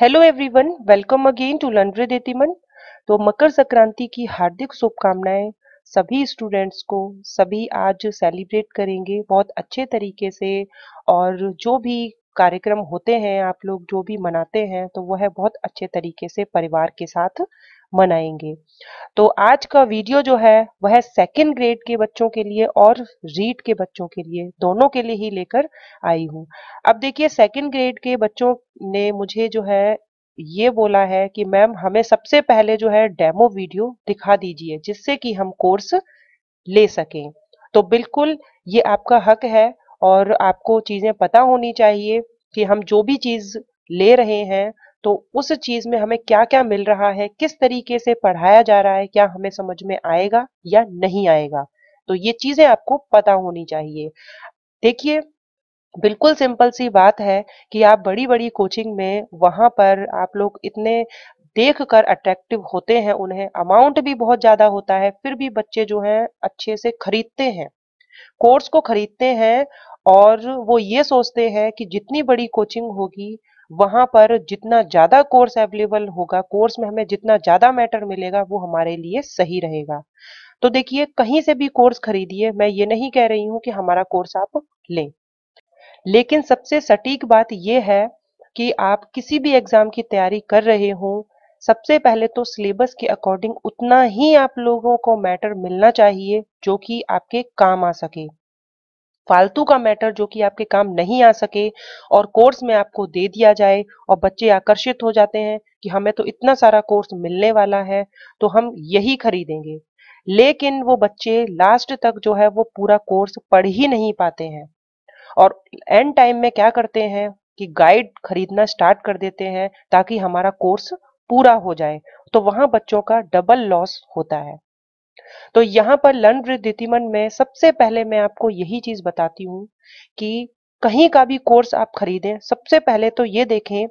hello everyone welcome again to लंड्रेतिमन तो मकर संक्रांति की हार्दिक शुभकामनाएं सभी स्टूडेंट्स को सभी आज सेलिब्रेट करेंगे बहुत अच्छे तरीके से और जो भी कार्यक्रम होते हैं आप लोग जो भी मनाते हैं तो वह है बहुत अच्छे तरीके से परिवार के साथ मनाएंगे तो आज का वीडियो जो है वह सेकेंड ग्रेड के बच्चों के लिए और रीड के बच्चों के लिए दोनों के लिए ही लेकर आई हूँ अब देखिए सेकेंड ग्रेड के बच्चों ने मुझे जो है ये बोला है कि मैम हमें सबसे पहले जो है डेमो वीडियो दिखा दीजिए जिससे कि हम कोर्स ले सकें तो बिल्कुल ये आपका हक है और आपको चीज़ें पता होनी चाहिए कि हम जो भी चीज़ ले रहे हैं तो उस चीज में हमें क्या क्या मिल रहा है किस तरीके से पढ़ाया जा रहा है क्या हमें समझ में आएगा या नहीं आएगा तो ये चीजें आपको पता होनी चाहिए देखिए बिल्कुल सिंपल सी बात है कि आप बड़ी बड़ी कोचिंग में वहां पर आप लोग इतने देख कर अट्रैक्टिव होते हैं उन्हें अमाउंट भी बहुत ज्यादा होता है फिर भी बच्चे जो हैं अच्छे से खरीदते हैं कोर्स को खरीदते हैं और वो ये सोचते हैं कि जितनी बड़ी कोचिंग होगी वहां पर जितना ज़्यादा कोर्स अवेलेबल होगा कोर्स में हमें जितना ज़्यादा मैटर मिलेगा वो हमारे लिए सही रहेगा तो देखिए कहीं से भी कोर्स खरीदिए मैं ये नहीं कह रही हूं कि हमारा कोर्स आप लें लेकिन सबसे सटीक बात यह है कि आप किसी भी एग्ज़ाम की तैयारी कर रहे हो सबसे पहले तो सिलेबस के अकॉर्डिंग उतना ही आप लोगों को मैटर मिलना चाहिए जो कि आपके काम आ सके फालतू का मैटर जो कि आपके काम नहीं आ सके और कोर्स में आपको दे दिया जाए और बच्चे आकर्षित हो जाते हैं कि हमें तो इतना सारा कोर्स मिलने वाला है तो हम यही खरीदेंगे लेकिन वो बच्चे लास्ट तक जो है वो पूरा कोर्स पढ़ ही नहीं पाते हैं और एंड टाइम में क्या करते हैं कि गाइड खरीदना स्टार्ट कर देते हैं ताकि हमारा कोर्स पूरा हो जाए तो वहां बच्चों का डबल लॉस होता है तो यहाँ पर लर्न वृद्ध में सबसे पहले मैं आपको यही चीज बताती हूँ कि कहीं का भी कोर्स आप खरीदें सबसे पहले तो ये देखें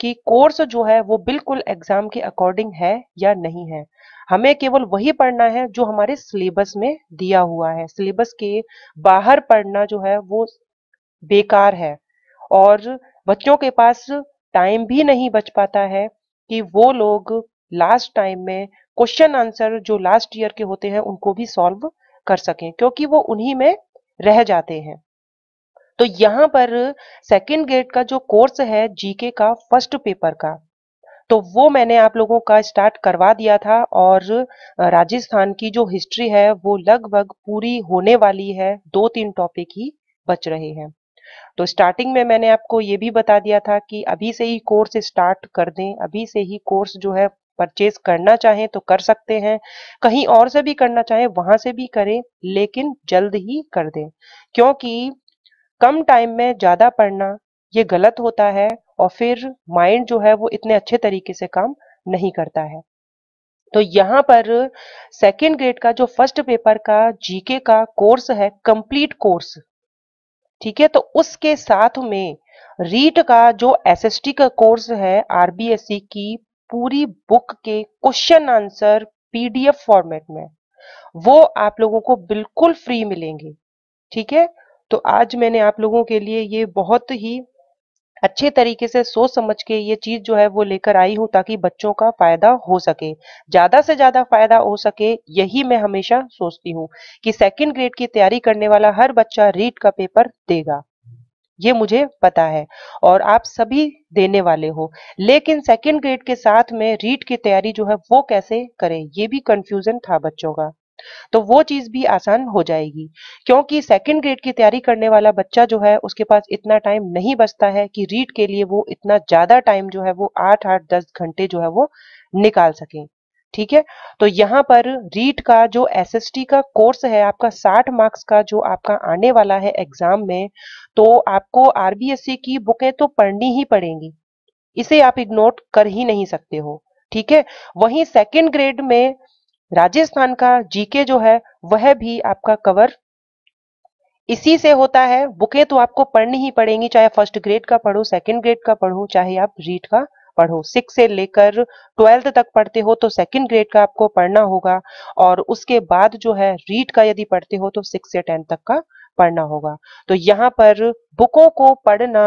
कि कोर्स जो है वो बिल्कुल एग्जाम के अकॉर्डिंग है या नहीं है हमें केवल वही पढ़ना है जो हमारे सिलेबस में दिया हुआ है सिलेबस के बाहर पढ़ना जो है वो बेकार है और बच्चों के पास टाइम भी नहीं बच पाता है कि वो लोग लास्ट टाइम में क्वेश्चन आंसर जो लास्ट ईयर के होते हैं उनको भी सॉल्व कर सकें क्योंकि वो उन्हीं में रह जाते हैं तो यहाँ पर सेकेंड ग्रेड का जो कोर्स है जीके का फर्स्ट पेपर का तो वो मैंने आप लोगों का स्टार्ट करवा दिया था और राजस्थान की जो हिस्ट्री है वो लगभग पूरी होने वाली है दो तीन टॉपिक ही बच रहे हैं तो स्टार्टिंग में मैंने आपको ये भी बता दिया था कि अभी से ही कोर्स स्टार्ट कर दें अभी से ही कोर्स जो है परचेज करना चाहें तो कर सकते हैं कहीं और से भी करना चाहें वहां से भी करें लेकिन जल्द ही कर दें क्योंकि कम टाइम में ज़्यादा पढ़ना ये गलत होता है और फिर माइंड जो है वो इतने अच्छे तरीके से काम नहीं करता है तो यहाँ पर सेकेंड ग्रेड का जो फर्स्ट पेपर का जीके का कोर्स है कंप्लीट कोर्स ठीक है तो उसके साथ में रीट का जो एसएसटी का कोर्स है आरबीएससी e की पूरी बुक के क्वेश्चन आंसर पीडीएफ फॉर्मेट में वो आप लोगों को बिल्कुल फ्री मिलेंगे ठीक है तो आज मैंने आप लोगों के लिए ये बहुत ही अच्छे तरीके से सोच समझ के ये चीज जो है वो लेकर आई हूं ताकि बच्चों का फायदा हो सके ज्यादा से ज्यादा फायदा हो सके यही मैं हमेशा सोचती हूँ कि सेकंड ग्रेड की तैयारी करने वाला हर बच्चा रीट का पेपर देगा ये मुझे पता है और आप सभी देने वाले हो लेकिन सेकेंड ग्रेड के साथ में रीट की तैयारी जो है वो कैसे करें ये भी कंफ्यूजन था बच्चों का तो वो चीज भी आसान हो जाएगी क्योंकि सेकेंड ग्रेड की तैयारी करने वाला बच्चा जो है उसके पास इतना टाइम नहीं बचता है कि रीट के लिए वो इतना ज्यादा टाइम जो है वो आठ आठ दस घंटे जो है वो निकाल सके ठीक है तो यहाँ पर रीट का जो एसएसटी का कोर्स है आपका 60 मार्क्स का जो आपका आने वाला है एग्जाम में तो आपको आरबीएससी e की बुकें तो पढ़नी ही पड़ेंगी इसे आप इग्नोर कर ही नहीं सकते हो ठीक है वहीं सेकेंड ग्रेड में राजस्थान का जीके जो है वह भी आपका कवर इसी से होता है बुकें तो आपको पढ़नी ही पड़ेंगी चाहे फर्स्ट ग्रेड का पढ़ो सेकेंड ग्रेड का पढ़ो चाहे आप रीट का पढ़ो सिक्स से लेकर ट्वेल्थ तक पढ़ते हो तो सेकंड ग्रेड का आपको पढ़ना होगा और उसके बाद जो है रीड का यदि पढ़ते हो तो सिक्स से टेंथ तक का पढ़ना होगा तो यहाँ पर बुकों को पढ़ना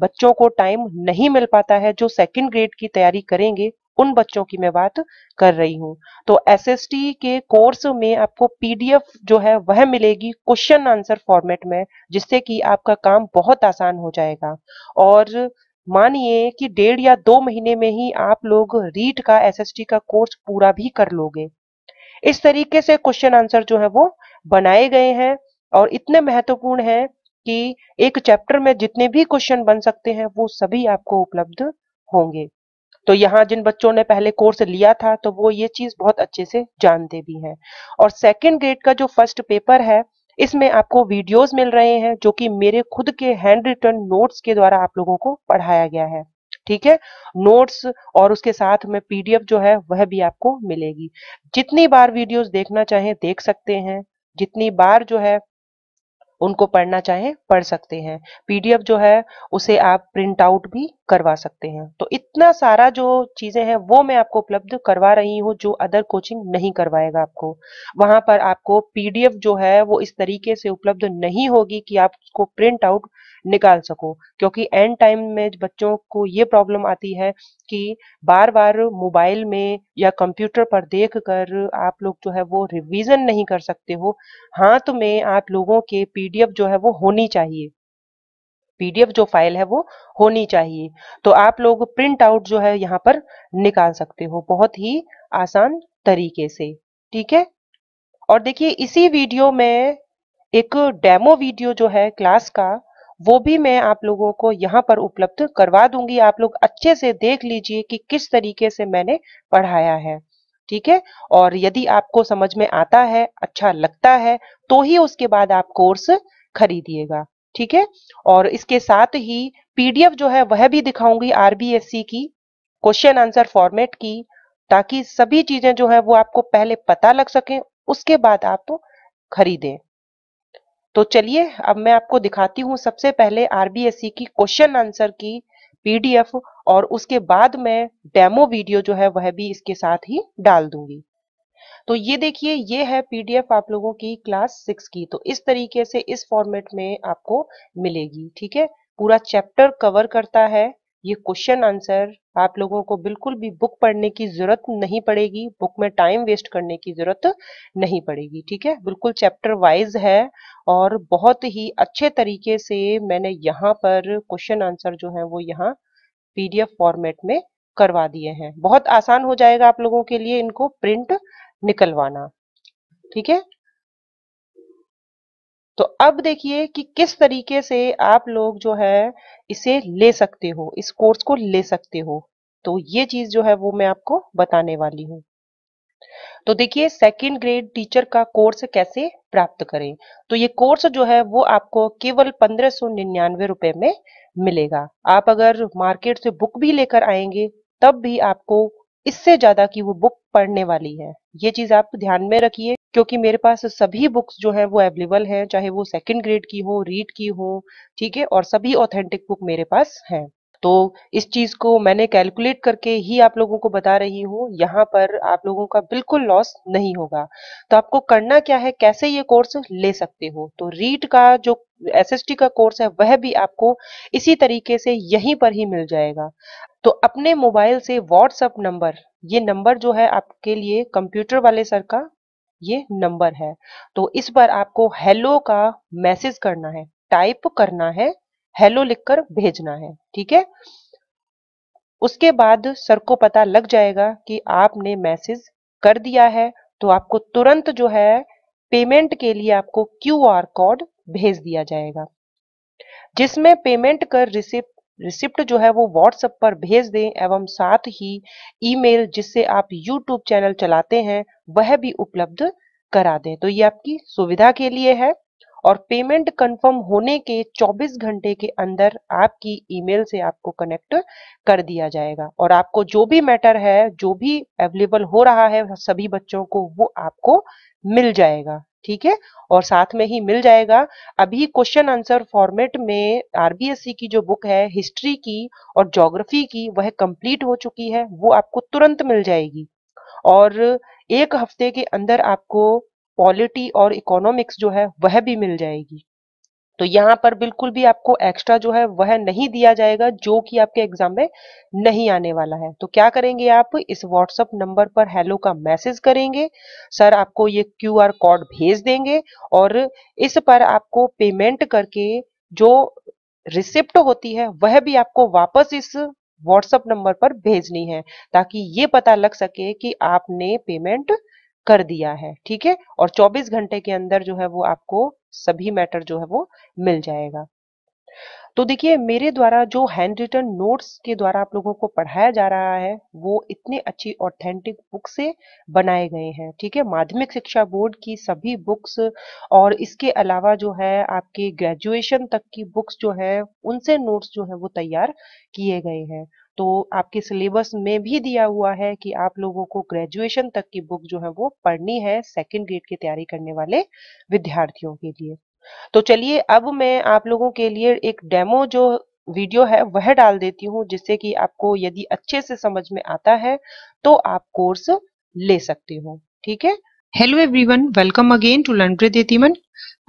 बच्चों को टाइम नहीं मिल पाता है जो सेकंड ग्रेड की तैयारी करेंगे उन बच्चों की मैं बात कर रही हूँ तो एसएसटी के कोर्स में आपको पीडीएफ जो है वह मिलेगी क्वेश्चन आंसर फॉर्मेट में जिससे कि आपका काम बहुत आसान हो जाएगा और मानिए कि डेढ़ या दो महीने में ही आप लोग रीट का एसएसटी का कोर्स पूरा भी कर लोगे इस तरीके से क्वेश्चन आंसर जो है वो बनाए गए हैं और इतने महत्वपूर्ण हैं कि एक चैप्टर में जितने भी क्वेश्चन बन सकते हैं वो सभी आपको उपलब्ध होंगे तो यहाँ जिन बच्चों ने पहले कोर्स लिया था तो वो ये चीज बहुत अच्छे से जानते भी हैं और सेकेंड ग्रेड का जो फर्स्ट पेपर है इसमें आपको वीडियोस मिल रहे हैं जो कि मेरे खुद के हैंड रिटर्न नोट्स के द्वारा आप लोगों को पढ़ाया गया है ठीक है नोट्स और उसके साथ में पीडीएफ जो है वह भी आपको मिलेगी जितनी बार वीडियोस देखना चाहे देख सकते हैं जितनी बार जो है उनको पढ़ना चाहें पढ़ सकते हैं पीडीएफ जो है उसे आप प्रिंट आउट भी करवा सकते हैं तो इतना सारा जो चीज़ें हैं वो मैं आपको उपलब्ध करवा रही हूँ जो अदर कोचिंग नहीं करवाएगा आपको वहां पर आपको पीडीएफ जो है वो इस तरीके से उपलब्ध नहीं होगी कि आप उसको प्रिंट आउट निकाल सको क्योंकि एंड टाइम में बच्चों को ये प्रॉब्लम आती है कि बार बार मोबाइल में या कंप्यूटर पर देख कर आप लोग जो है वो रिवीजन नहीं कर सकते हो हाथ में आप लोगों के पीडीएफ जो है वो होनी चाहिए पीडीएफ जो फाइल है वो होनी चाहिए तो आप लोग प्रिंट आउट जो है यहाँ पर निकाल सकते हो बहुत ही आसान तरीके से ठीक है और देखिए इसी वीडियो में एक डेमो वीडियो जो है क्लास का वो भी मैं आप लोगों को यहाँ पर उपलब्ध करवा दूंगी आप लोग अच्छे से देख लीजिए कि किस तरीके से मैंने पढ़ाया है ठीक है और यदि आपको समझ में आता है अच्छा लगता है तो ही उसके बाद आप कोर्स खरीदिएगा ठीक है और इसके साथ ही पीडीएफ जो है वह भी दिखाऊंगी आरबीएससी की क्वेश्चन आंसर फॉर्मेट की ताकि सभी चीजें जो है वो आपको पहले पता लग सके उसके बाद आप तो खरीदें तो चलिए अब मैं आपको दिखाती हूँ सबसे पहले आरबीएसई e की क्वेश्चन आंसर की पीडीएफ और उसके बाद में डेमो वीडियो जो है वह भी इसके साथ ही डाल दूंगी तो ये देखिए ये है पीडीएफ आप लोगों की क्लास सिक्स की तो इस तरीके से इस फॉर्मेट में आपको मिलेगी ठीक है पूरा चैप्टर कवर करता है ये क्वेश्चन आंसर आप लोगों को बिल्कुल भी बुक पढ़ने की जरूरत नहीं पड़ेगी बुक में टाइम वेस्ट करने की जरूरत नहीं पड़ेगी ठीक है बिल्कुल चैप्टर वाइज है और बहुत ही अच्छे तरीके से मैंने यहाँ पर क्वेश्चन आंसर जो है वो यहाँ पीडीएफ फॉर्मेट में करवा दिए हैं बहुत आसान हो जाएगा आप लोगों के लिए इनको प्रिंट निकलवाना ठीक है तो अब देखिए कि किस तरीके से आप लोग जो है इसे ले सकते हो इस कोर्स को ले सकते हो तो ये चीज जो है वो मैं आपको बताने वाली हूँ तो देखिए सेकेंड ग्रेड टीचर का कोर्स कैसे प्राप्त करें तो ये कोर्स जो है वो आपको केवल पंद्रह सौ निन्यानवे रुपए में मिलेगा आप अगर मार्केट से बुक भी लेकर आएंगे तब भी आपको इससे ज्यादा की वो बुक पढ़ने वाली है ये चीज आप ध्यान में रखिए क्योंकि मेरे पास सभी बुक्स जो है वो अवेलेबल हैं चाहे वो सेकंड ग्रेड की हो रीड की हो ठीक है और सभी ऑथेंटिक बुक मेरे पास हैं तो इस चीज़ को मैंने कैलकुलेट करके ही आप लोगों को बता रही हूँ यहाँ पर आप लोगों का बिल्कुल लॉस नहीं होगा तो आपको करना क्या है कैसे ये कोर्स ले सकते हो तो रीट का जो एस का कोर्स है वह भी आपको इसी तरीके से यहीं पर ही मिल जाएगा तो अपने मोबाइल से व्हाट्सअप नंबर ये नंबर जो है आपके लिए कंप्यूटर वाले सर का ये नंबर है तो इस बार आपको हेलो का मैसेज करना है टाइप करना है हेलो लिखकर भेजना है ठीक है उसके बाद सर को पता लग जाएगा कि आपने मैसेज कर दिया है तो आपको तुरंत जो है पेमेंट के लिए आपको क्यू आर कोड भेज दिया जाएगा जिसमें पेमेंट कर रिसिप्ट रिसिप्ट जो है वो व्हाट्सएप पर भेज दें एवं साथ ही ईमेल जिससे आप यूट्यूब चैनल चलाते हैं वह भी उपलब्ध करा दें तो ये आपकी सुविधा के लिए है और पेमेंट कंफर्म होने के 24 घंटे के अंदर आपकी ईमेल से आपको कनेक्ट कर दिया जाएगा और आपको जो भी मैटर है जो भी अवेलेबल हो रहा है सभी बच्चों को वो आपको मिल जाएगा ठीक है और साथ में ही मिल जाएगा अभी क्वेश्चन आंसर फॉर्मेट में आरबीएससी e की जो बुक है हिस्ट्री की और ज्योग्राफी की वह कंप्लीट हो चुकी है वो आपको तुरंत मिल जाएगी और एक हफ्ते के अंदर आपको पॉलिटी और इकोनॉमिक्स जो है वह भी मिल जाएगी तो यहाँ पर बिल्कुल भी आपको एक्स्ट्रा जो है वह नहीं दिया जाएगा जो कि आपके एग्जाम में नहीं आने वाला है तो क्या करेंगे आप इस व्हाट्सअप नंबर पर हेलो का मैसेज करेंगे सर आपको ये क्यू आर कोड भेज देंगे और इस पर आपको पेमेंट करके जो रिसिप्ट होती है वह भी आपको वापस इस व्हाट्सएप नंबर पर भेजनी है ताकि ये पता लग सके कि आपने पेमेंट कर दिया है ठीक है और 24 घंटे के अंदर जो है वो आपको सभी मैटर जो है वो मिल जाएगा तो देखिए मेरे द्वारा जो हैंड रिटर्न नोट्स के द्वारा आप लोगों को पढ़ाया जा रहा है वो इतने अच्छी ऑथेंटिक बुक से बनाए गए हैं ठीक है माध्यमिक शिक्षा बोर्ड की सभी बुक्स और इसके अलावा जो है आपके ग्रेजुएशन तक की बुक्स जो है उनसे नोट्स जो है वो तैयार किए गए हैं तो आपके सिलेबस में भी दिया हुआ है कि आप लोगों को ग्रेजुएशन तक की बुक जो है वो पढ़नी है सेकेंड ग्रेड की तैयारी करने वाले विद्यार्थियों के लिए तो चलिए अब मैं आप लोगों के लिए एक डेमो जो वीडियो है वह डाल देती हूँ जिससे कि आपको यदि अच्छे से समझ में आता है तो आप कोर्स ले सकते हो ठीक है hello everyone welcome again to लंड्रे देतीमन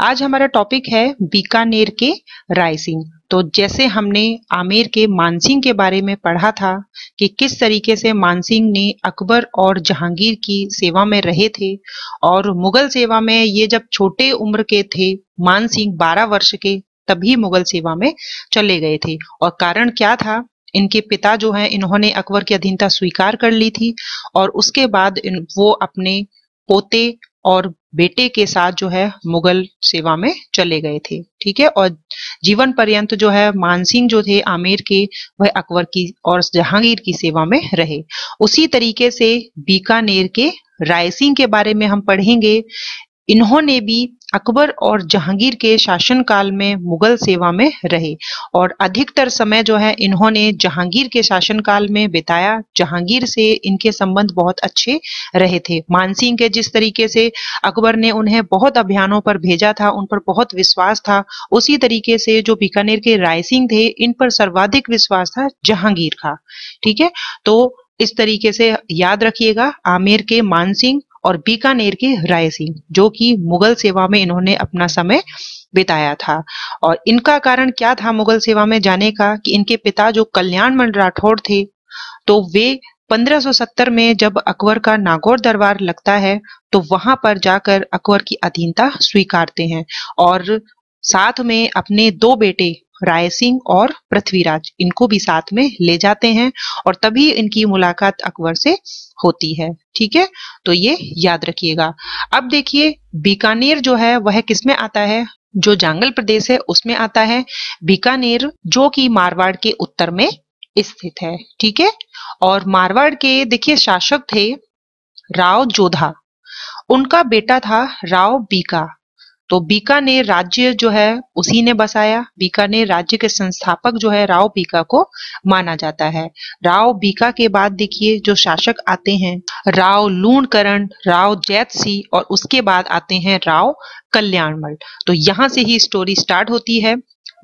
आज हमारा टॉपिक है बीकानेर के रायसिंह तो जैसे हमने आमेर के मानसिंह के बारे में पढ़ा था कि किस तरीके से मानसिंह ने अकबर और जहांगीर की सेवा में रहे थे और मुगल सेवा में ये जब छोटे उम्र के थे मानसिंह बारह वर्ष के तभी मुगल सेवा में चले गए थे और कारण क्या था इनके पिता जो हैं इन्होंने अकबर की अधीनता स्वीकार कर ली थी और उसके बाद वो अपने पोते और बेटे के साथ जो है मुगल सेवा में चले गए थे ठीक है और जीवन पर्यंत जो है मानसिंह जो थे आमेर के वह अकबर की और जहांगीर की सेवा में रहे उसी तरीके से बीकानेर के रायसिंह के बारे में हम पढ़ेंगे इन्होंने भी अकबर और जहांगीर के शासनकाल में मुगल सेवा में रहे और अधिकतर समय जो है इन्होंने जहांगीर के शासनकाल में बिताया जहांगीर से इनके संबंध बहुत अच्छे रहे थे मानसिंह के जिस तरीके से अकबर ने उन्हें बहुत अभियानों पर भेजा था उन पर बहुत विश्वास था उसी तरीके से जो बीकानेर के रायसिंह थे इन पर सर्वाधिक विश्वास था जहांगीर का ठीक है तो इस तरीके से याद रखिएगा आमेर के मानसिंह और बीकानेर के राय सिंह जो कि मुगल सेवा में इन्होंने अपना समय बिताया था और इनका कारण क्या था मुगल सेवा में जाने का कि इनके पिता जो कल्याण मंड राठौड़ थे तो वे 1570 में जब अकबर का नागौर दरबार लगता है तो वहां पर जाकर अकबर की अधीनता स्वीकारते हैं और साथ में अपने दो बेटे राय सिंह और पृथ्वीराज इनको भी साथ में ले जाते हैं और तभी इनकी मुलाकात अकबर से होती है ठीक है तो ये याद रखिएगा अब देखिए बीकानेर जो है वह किसमें आता है जो जांगल प्रदेश है उसमें आता है बीकानेर जो कि मारवाड़ के उत्तर में स्थित है ठीक है और मारवाड़ के देखिए शासक थे राव जोधा उनका बेटा था राव बीका तो बीकानेर राज्य जो है उसी ने बसाया बीकानेर राज्य के संस्थापक जो है राव बीका को माना जाता है राव बीका के बाद देखिए जो शासक आते हैं राव लूणकरण राव जैत सिंह और उसके बाद आते हैं राव कल्याणमल तो यहां से ही स्टोरी स्टार्ट होती है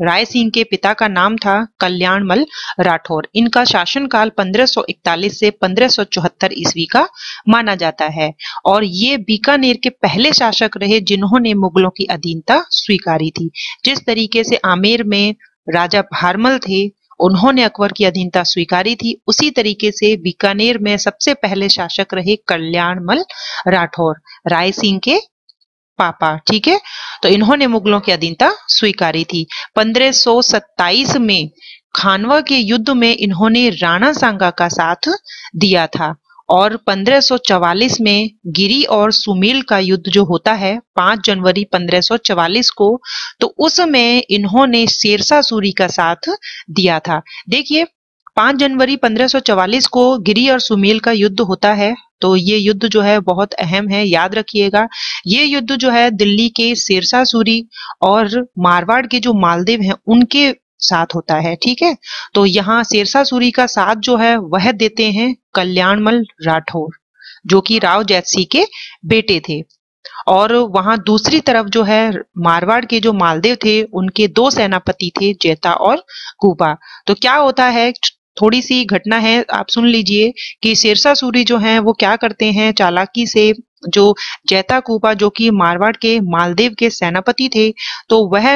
राय सिंह के पिता का नाम था कल्याणमल राठौर इनका शासनकाल 1541 से 1574 ईस्वी का माना जाता है और ये बीकानेर के पहले शासक रहे जिन्होंने मुगलों की अधीनता स्वीकारी थी जिस तरीके से आमेर में राजा भारमल थे उन्होंने अकबर की अधीनता स्वीकारी थी उसी तरीके से बीकानेर में सबसे पहले शासक रहे कल्याणमल राठौर राय सिंह के पापा ठीक है तो इन्होंने मुगलों की अधीनता स्वीकारी थी 1527 में खानवा के युद्ध में इन्होंने राणा सांगा का साथ दिया था और 1544 में गिरी और सुमेल का युद्ध जो होता है 5 जनवरी 1544 को तो उसमें इन्होंने शेरसा सूरी का साथ दिया था देखिए 5 जनवरी 1544 को गिरी और सुमेल का युद्ध होता है तो ये युद्ध जो है बहुत अहम है याद रखिएगा ये युद्ध जो है दिल्ली के सिरसा सूरी और मारवाड़ के जो मालदेव हैं उनके साथ होता है ठीक है तो यहाँ सिरसा सूरी का साथ जो है वह देते हैं कल्याणमल राठौर जो कि राव जैतसी के बेटे थे और वहां दूसरी तरफ जो है मारवाड़ के जो मालदेव थे उनके दो सेनापति थे जेता और गुबा तो क्या होता है थोड़ी सी घटना है आप सुन लीजिए कि शेरशाह सूरी जो हैं वो क्या करते हैं चालाकी से जो जैता कूपा जो कि मारवाड़ के मालदेव के सेनापति थे तो वह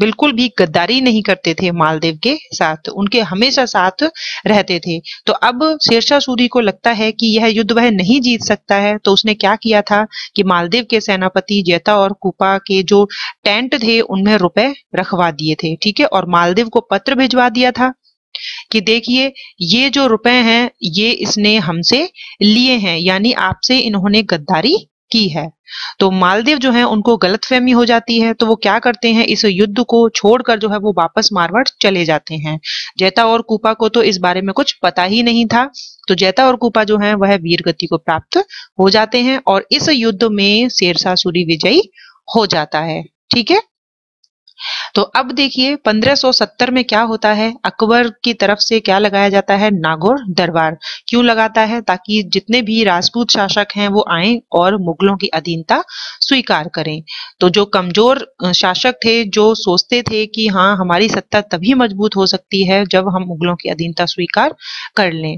बिल्कुल भी गद्दारी नहीं करते थे मालदेव के साथ उनके हमेशा साथ रहते थे तो अब शेरशाह सूरी को लगता है कि यह युद्ध वह नहीं जीत सकता है तो उसने क्या किया था कि मालदेव के सेनापति जैता और कुपा के जो टेंट थे उनमें रुपए रखवा दिए थे ठीक है और मालदेव को पत्र भिजवा दिया था कि देखिए ये जो रुपए हैं ये इसने हमसे लिए हैं यानी आपसे इन्होंने गद्दारी की है तो मालदेव जो है उनको गलतफहमी हो जाती है तो वो क्या करते हैं इस युद्ध को छोड़कर जो है वो वापस मारवाड़ चले जाते हैं जैता और कूपा को तो इस बारे में कुछ पता ही नहीं था तो जैता और कूपा जो है वह वीर गति को प्राप्त हो जाते हैं और इस युद्ध में शेरशाह सूरी विजयी हो जाता है ठीक है तो अब देखिए 1570 में क्या होता है अकबर की तरफ से क्या लगाया जाता है नागौर दरबार क्यों लगाता है ताकि जितने भी राजपूत शासक हैं वो आए और मुगलों की अधीनता स्वीकार करें तो जो कमजोर शासक थे जो सोचते थे कि हाँ हमारी सत्ता तभी मजबूत हो सकती है जब हम मुगलों की अधीनता स्वीकार कर लें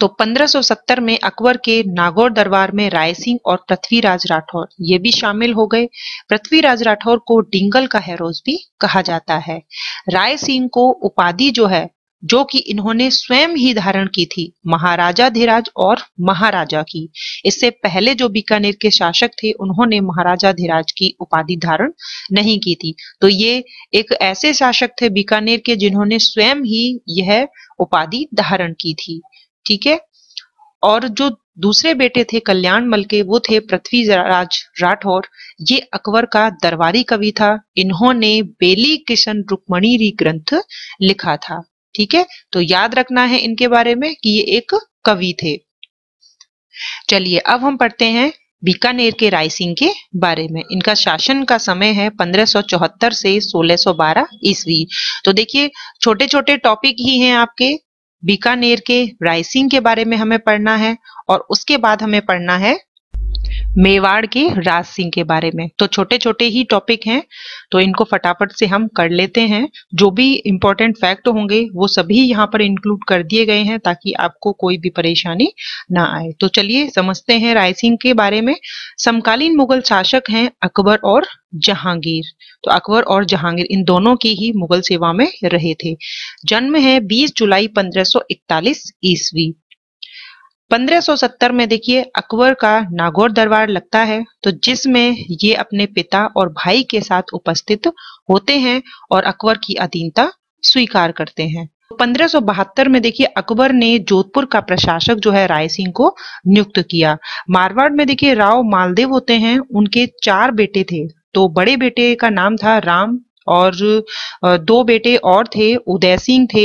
तो 1570 में अकबर के नागौर दरबार में राय सिंह और पृथ्वीराज राठौर ये भी शामिल हो गए पृथ्वीराज राठौर को डिंगल का हेरोज भी कहा कहा जाता है राय सिंह को उपाधि जो है जो कि इन्होंने स्वयं ही धारण की थी महाराजा धीराज और महाराजा की इससे पहले जो बीकानेर के शासक थे उन्होंने महाराजा धीराज की उपाधि धारण नहीं की थी तो ये एक ऐसे शासक थे बीकानेर के जिन्होंने स्वयं ही यह उपाधि धारण की थी ठीक है और जो दूसरे बेटे थे कल्याण मलके वो थे राज राठौर ये अकबर का दरबारी कवि था इन्होंने बेली किशन रुक्मणीरी ग्रंथ लिखा था ठीक है तो याद रखना है इनके बारे में कि ये एक कवि थे चलिए अब हम पढ़ते हैं बीकानेर के राय सिंह के बारे में इनका शासन का समय है 1574 से 1612 ईसवी तो देखिए छोटे छोटे टॉपिक ही हैं आपके बीकानेर के राइसिंग के बारे में हमें पढ़ना है और उसके बाद हमें पढ़ना है मेवाड़ के राज सिंह के बारे में तो छोटे छोटे ही टॉपिक हैं तो इनको फटाफट से हम कर लेते हैं जो भी इम्पोर्टेंट फैक्ट होंगे वो सभी यहाँ पर इंक्लूड कर दिए गए हैं ताकि आपको कोई भी परेशानी ना आए तो चलिए समझते हैं राय सिंह के बारे में समकालीन मुगल शासक हैं अकबर और जहांगीर तो अकबर और जहांगीर इन दोनों की ही मुगल सेवा में रहे थे जन्म है 20 जुलाई 1541 ईस्वी 1570 में देखिए अकबर का नागौर दरबार लगता है तो जिसमें ये अपने पिता और भाई के साथ उपस्थित होते हैं और अकबर की अधीनता स्वीकार करते हैं 1572 में देखिए अकबर ने जोधपुर का प्रशासक जो है राय सिंह को नियुक्त किया मारवाड़ में देखिए राव मालदेव होते हैं उनके चार बेटे थे तो बड़े बेटे का नाम था राम और दो बेटे और थे उदय सिंह थे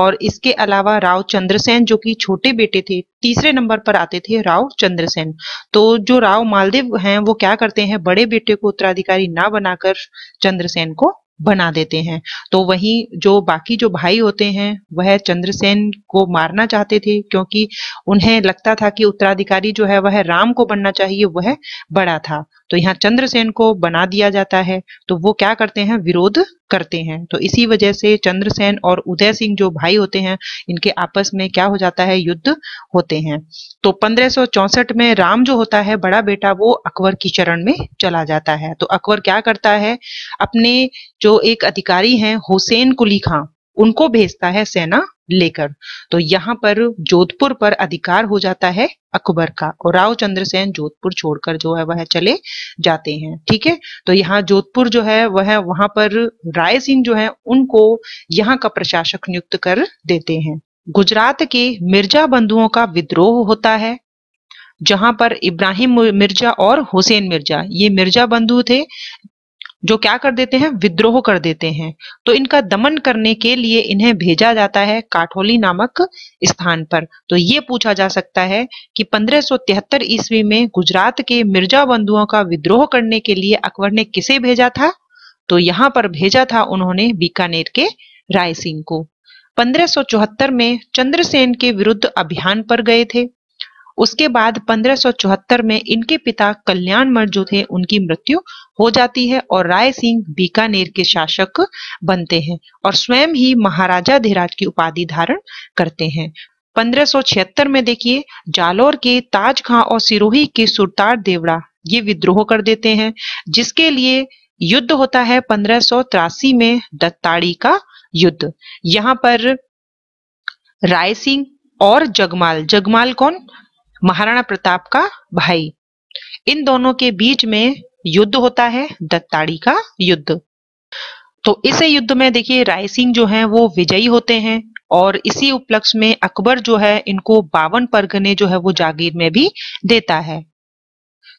और इसके अलावा राव चंद्रसेन जो कि छोटे बेटे थे तीसरे नंबर पर आते थे राव चंद्रसेन तो जो राव मालदेव हैं वो क्या करते हैं बड़े बेटे को उत्तराधिकारी ना बनाकर चंद्रसेन को बना देते हैं तो वहीं जो बाकी जो भाई होते हैं वह चंद्रसेन को मारना चाहते थे क्योंकि उन्हें लगता था कि उत्तराधिकारी जो है वह राम को बनना चाहिए वह बड़ा था तो यहाँ चंद्रसेन को बना दिया जाता है तो वो क्या करते हैं विरोध करते हैं तो इसी वजह से चंद्रसेन और उदय सिंह जो भाई होते हैं इनके आपस में क्या हो जाता है युद्ध होते हैं तो 1564 में राम जो होता है बड़ा बेटा वो अकबर की चरण में चला जाता है तो अकबर क्या करता है अपने जो एक अधिकारी हैं हुसैन कुली खां उनको भेजता है सेना लेकर तो यहाँ पर जोधपुर पर अधिकार हो जाता है अकबर का और राव चंद्रसेन जोधपुर छोड़कर जो है वह चले जाते हैं ठीक है तो यहाँ जोधपुर जो है वह वहां पर राय सिंह जो है उनको यहाँ का प्रशासक नियुक्त कर देते हैं गुजरात के मिर्जा बंधुओं का विद्रोह होता है जहां पर इब्राहिम मिर्जा और हुसैन मिर्जा ये मिर्जा बंधु थे जो क्या कर देते हैं विद्रोह कर देते हैं तो इनका दमन करने के लिए इन्हें भेजा जाता है काठोली नामक स्थान पर तो ये पूछा जा सकता है कि 1573 ईस्वी में गुजरात के मिर्जा बंधुओं का विद्रोह करने के लिए अकबर ने किसे भेजा था तो यहाँ पर भेजा था उन्होंने बीकानेर के राय सिंह को 1574 में चंद्रसेन के विरुद्ध अभियान पर गए थे उसके बाद 1574 में इनके पिता कल्याणमर जो थे उनकी मृत्यु हो जाती है और राय सिंह बीकानेर के शासक बनते हैं और स्वयं ही महाराजा धीराज की उपाधि धारण करते हैं 1576 में देखिए जालौर के ताज खां और सिरोही के सुरतार देवड़ा ये विद्रोह कर देते हैं जिसके लिए युद्ध होता है पंद्रह में दत्ताड़ी का युद्ध यहाँ पर राय सिंह और जगमाल जगमाल कौन महाराणा प्रताप का भाई इन दोनों के बीच में युद्ध होता है दत्ताड़ी का युद्ध तो इस युद्ध में देखिए राय सिंह जो है वो विजयी होते हैं और इसी उपलक्ष्य में अकबर जो है इनको बावन परगने जो है वो जागीर में भी देता है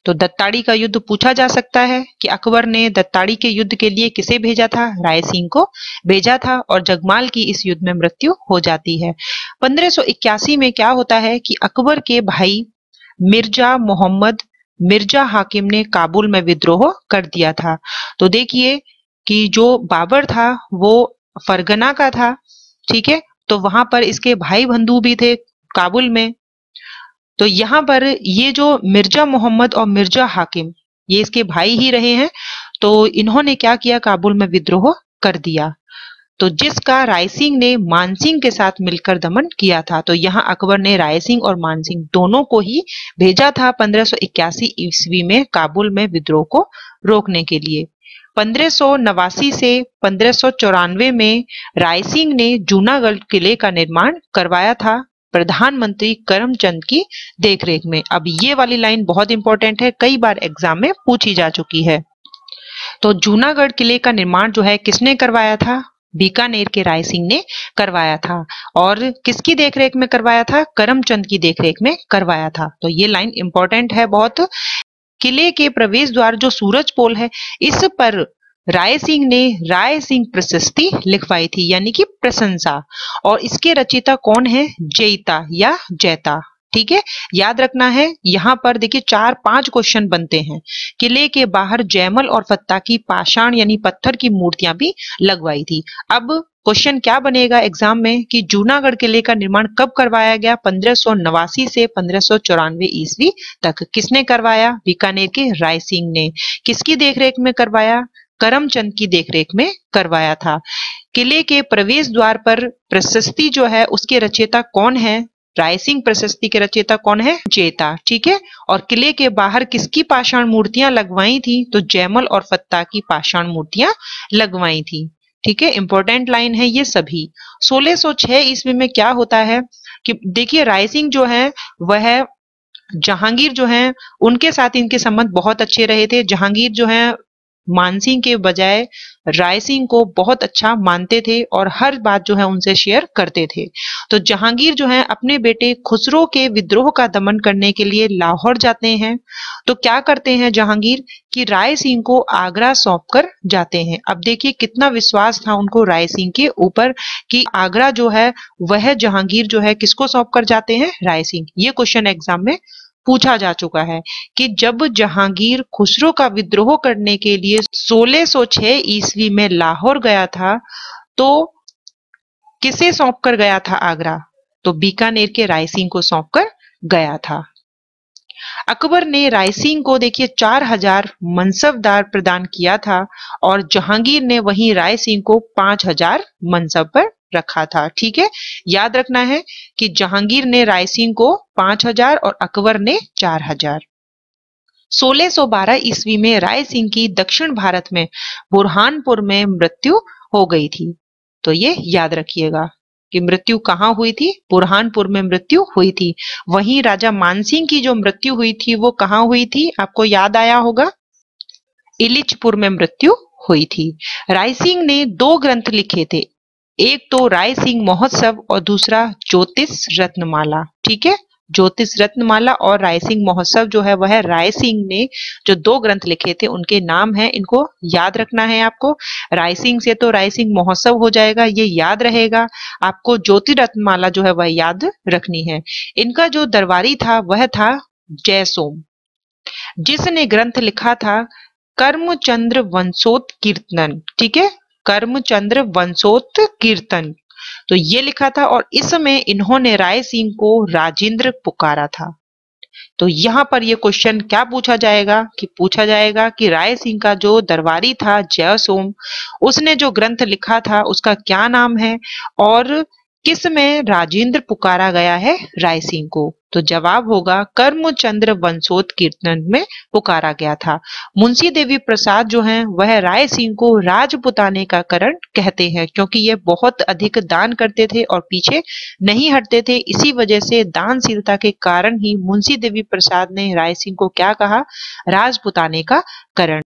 तो दत्ताड़ी का युद्ध पूछा जा सकता है कि अकबर ने दत्ताड़ी के युद्ध के लिए किसे भेजा था राय सिंह को भेजा था और जगमाल की इस युद्ध में मृत्यु हो जाती है 1581 में क्या होता है कि अकबर के भाई मिर्जा मोहम्मद मिर्जा हाकिम ने काबुल में विद्रोह कर दिया था तो देखिए कि जो बाबर था वो फरगना का था ठीक है तो वहां पर इसके भाई बंधु भी थे काबुल में तो यहाँ पर ये जो मिर्जा मोहम्मद और मिर्जा हाकिम ये इसके भाई ही रहे हैं तो इन्होंने क्या किया काबुल में विद्रोह कर दिया तो जिसका रायसिंह ने मानसिंह के साथ मिलकर दमन किया था तो यहाँ अकबर ने रायसिंह और मानसिंह दोनों को ही भेजा था 1581 ईस्वी में काबुल में विद्रोह को रोकने के लिए पंद्रह से पंद्रह में रायसिंह ने जूनागढ़ किले का निर्माण करवाया था प्रधानमंत्री करमचंद की देखरेख में अब ये वाली लाइन बहुत इंपॉर्टेंट है कई बार एग्जाम में पूछी जा चुकी है तो जूनागढ़ किले का निर्माण जो है किसने करवाया था बीकानेर के राय सिंह ने करवाया था और किसकी देखरेख में करवाया था करमचंद की देखरेख में करवाया था तो ये लाइन इंपॉर्टेंट है बहुत किले के प्रवेश द्वार जो सूरज पोल है इस पर राय सिंह ने राय सिंह प्रशस्ति लिखवाई थी यानी कि प्रशंसा और इसके रचिता कौन है जयता या जैता ठीक है याद रखना है यहाँ पर देखिए चार पांच क्वेश्चन बनते हैं किले के बाहर जैमल और फत्ता की पाषाण यानी पत्थर की मूर्तियां भी लगवाई थी अब क्वेश्चन क्या बनेगा एग्जाम में कि जूनागढ़ किले का निर्माण कब करवाया गया पंद्रह से पंद्रह ईस्वी तक किसने करवाया बीकानेर के राय सिंह ने किसकी देखरेख में करवाया करमचंद की देखरेख में करवाया था किले के प्रवेश द्वार पर प्रशस्ति जो है उसके रचयिता कौन है रायसिंह प्रशस्ति के रचयिता कौन है जेता ठीक है और किले के बाहर किसकी पाषाण मूर्तियां लगवाई थी तो जयमल और फत्ता की पाषाण मूर्तियां लगवाई थी ठीक है इंपॉर्टेंट लाइन है ये सभी 1606 ईस्वी में क्या होता है कि देखिए रायसिंह जो है वह जहांगीर जो है उनके साथ इनके संबंध बहुत अच्छे रहे थे जहांगीर जो है मानसिंह के बजाय रायसिंह को बहुत अच्छा मानते थे और हर बात जो है उनसे शेयर करते थे तो जहांगीर जो है अपने बेटे खुसरो के विद्रोह का दमन करने के लिए लाहौर जाते हैं तो क्या करते हैं जहांगीर कि राय सिंह को आगरा सौंप कर जाते हैं अब देखिए कितना विश्वास था उनको राय सिंह के ऊपर कि आगरा जो है वह जहांगीर जो है किसको सौंप कर जाते हैं राय सिंह ये क्वेश्चन एग्जाम में पूछा जा चुका है कि जब जहांगीर खुसरो का विद्रोह करने के लिए 1606 ईस्वी में लाहौर गया था तो किसे सौंप कर गया था आगरा तो बीकानेर के राय सिंह को सौंप कर गया था अकबर ने राय सिंह को देखिए चार हजार मनसबदार प्रदान किया था और जहांगीर ने वहीं राय सिंह को पांच हजार मनसब पर रखा था ठीक है याद रखना है कि जहांगीर ने राय सिंह को पांच हजार और अकबर ने चार हजार बारह ईस्वी में राय सिंह की दक्षिण भारत में बुरहानपुर में मृत्यु हो गई थी तो ये याद रखिएगा कि मृत्यु कहाँ हुई थी बुरहानपुर में मृत्यु हुई थी वहीं राजा मानसिंह की जो मृत्यु हुई थी वो कहाँ हुई थी आपको याद आया होगा इलिचपुर में मृत्यु हुई थी राय सिंह ने दो ग्रंथ लिखे थे एक तो राय सिंह महोत्सव और दूसरा ज्योतिष रत्नमाला ठीक है ज्योतिष रत्नमाला और राय सिंह महोत्सव जो है वह है राय सिंह ने जो दो ग्रंथ लिखे थे उनके नाम है इनको याद रखना है आपको राय सिंह से तो राय सिंह महोत्सव हो जाएगा ये याद रहेगा आपको ज्योति रत्नमाला जो है वह याद रखनी है इनका जो दरबारी था वह था जयसोम जिसने ग्रंथ लिखा था कर्मचंद्र वंशोत कीर्तन ठीक है कर्मचंद्र वंशोत् कीर्तन तो ये लिखा था और इस समय इन्होंने रायसीम को राजेंद्र पुकारा था तो यहां पर यह क्वेश्चन क्या पूछा जाएगा कि पूछा जाएगा कि राय सिंह का जो दरबारी था जयसोम उसने जो ग्रंथ लिखा था उसका क्या नाम है और किस में राजेंद्र पुकारा गया है राय सिंह को तो जवाब होगा कर्मचंद्र वंशोत कीर्तन में पुकारा गया था मुंशी देवी प्रसाद जो हैं वह राय सिंह को राजपुताने का करण कहते हैं क्योंकि ये बहुत अधिक दान करते थे और पीछे नहीं हटते थे इसी वजह से दानशीलता के कारण ही मुंशी देवी प्रसाद ने राय सिंह को क्या कहा राजपुताने का करण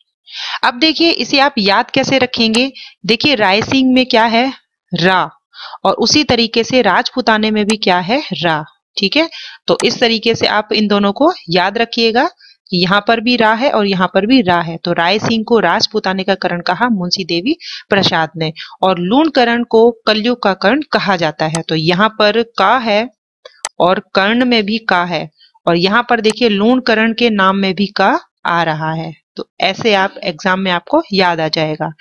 अब देखिए इसे आप याद कैसे रखेंगे देखिए राय सिंह में क्या है रा और उसी तरीके से राजपुताने में भी क्या है रा ठीक है तो इस तरीके से आप इन दोनों को याद रखिएगा यहाँ पर भी रा है और यहाँ पर भी रा है तो राय सिंह को राजपुताने का करण कहा मुंशी देवी प्रसाद ने और लूण करण को कलयुग का कर्ण कहा जाता है तो यहाँ पर का है और कर्ण में भी का है और यहाँ पर देखिए लूण करण के नाम में भी का आ रहा है तो ऐसे आप एग्जाम में आपको याद आ जाएगा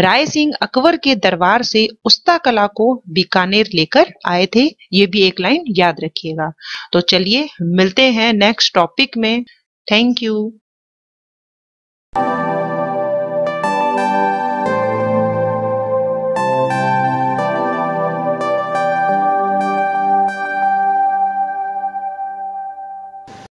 राय सिंह अकबर के दरबार से उस्ता कला को बीकानेर लेकर आए थे ये भी एक लाइन याद रखिएगा तो चलिए मिलते हैं नेक्स्ट टॉपिक में थैंक यू